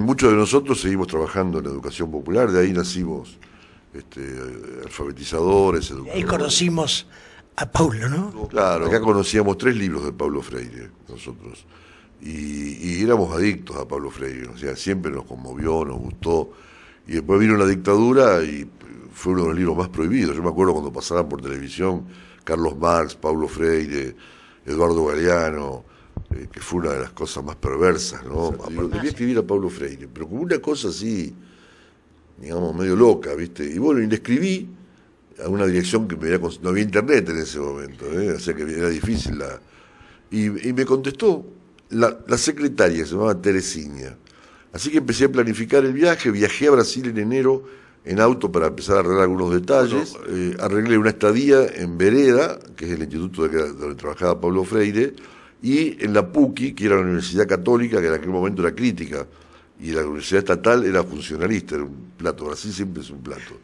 Muchos de nosotros seguimos trabajando en la educación popular, de ahí nacimos este, alfabetizadores, educadores. Y conocimos a Paulo, ¿no? Claro, acá conocíamos tres libros de Pablo Freire, nosotros. Y, éramos adictos a Pablo Freire, o sea, siempre nos conmovió, nos gustó. Y después vino la dictadura y fue uno de los libros más prohibidos. Yo me acuerdo cuando pasaban por televisión Carlos Marx, Pablo Freire, Eduardo Galeano, eh, que fue una de las cosas más perversas, ¿no? Pero quería escribir a Pablo Freire, pero como una cosa así, digamos, medio loca, ¿viste? Y bueno, y le escribí a una dirección que me había, no había internet en ese momento, ¿eh? o sea que era difícil la... Y, me contestó la, la secretaria, se llamaba Teresinha. Así que empecé a planificar el viaje, viajé a Brasil en enero en auto para empezar a arreglar algunos detalles. Eh. Eh, arreglé una estadía en Vereda, que es el instituto donde trabajaba Pablo Freire, y en la PUCI, que era la Universidad Católica, que en aquel momento era crítica, y la Universidad Estatal era funcionalista, era un plato, Brasil siempre es un plato.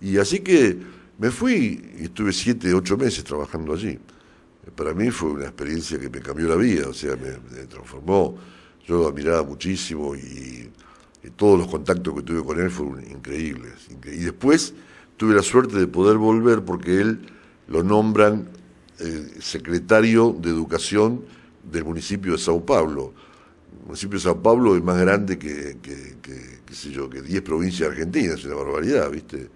Y así que me fui y estuve siete, ocho meses trabajando allí. Para mí fue una experiencia que me cambió la vida, o sea, me, transformó. Yo lo admiraba muchísimo y, todos los contactos que tuve con él fueron increíbles. Y después tuve la suerte de poder volver porque él lo nombran eh, secretario de Educación del municipio de Sao Paulo. El municipio de Sao Paulo es más grande que, que, sé yo, que 10 provincias argentinas, es una barbaridad, ¿viste?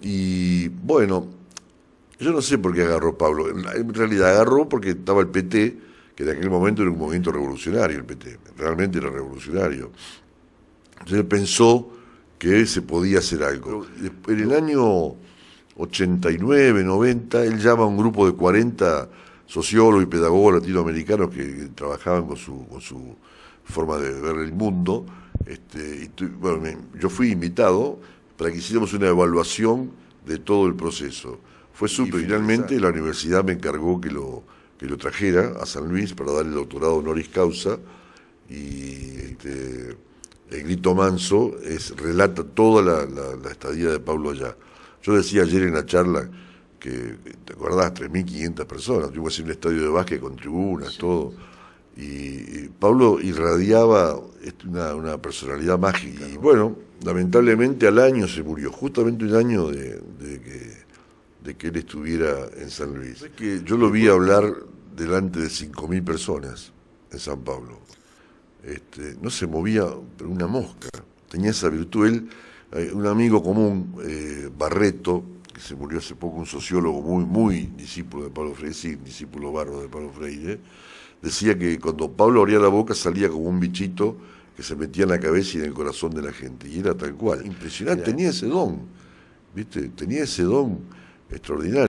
Y bueno, yo no sé por qué agarró Pablo. En realidad agarró porque estaba el PT, que en aquel momento era un movimiento revolucionario, el PT, realmente era revolucionario. Entonces pensó que se podía hacer algo. En el año 89, 90, él llama a un grupo de 40 sociólogos y pedagogos latinoamericanos que trabajaban con su, forma de ver el mundo. Este, yo fui invitado para que hiciéramos una evaluación de todo el proceso. Fue súper. Finalmente la universidad me encargó que lo, que lo trajera a San Luis para darle el doctorado honoris causa. Y este, el grito manso relata toda la estadía de Pablo allá. Yo decía ayer en la charla que, ¿te acordás? 3.500 personas. Yo así un estadio de básquet con tribunas, todo. Y, Pablo irradiaba este, una, una personalidad mágica. Y bueno, lamentablemente al año se murió, justamente un año de, que, de que él estuviera en San Luis. yo lo vi hablar delante de 5.000 personas en San Pablo. Este, no se movía pero una mosca. Tenía esa virtud. Él, eh, un amigo común, eh, Barreto, que se murió hace poco, un sociólogo muy, muy discípulo de Pablo Freire, discípulo barro de Pablo Freire, decía que cuando Pablo abría la boca salía como un bichito que se metía en la cabeza y en el corazón de la gente. Y era tal cual. Impresionante, tenía ese don, ¿viste? Tenía ese don extraordinario.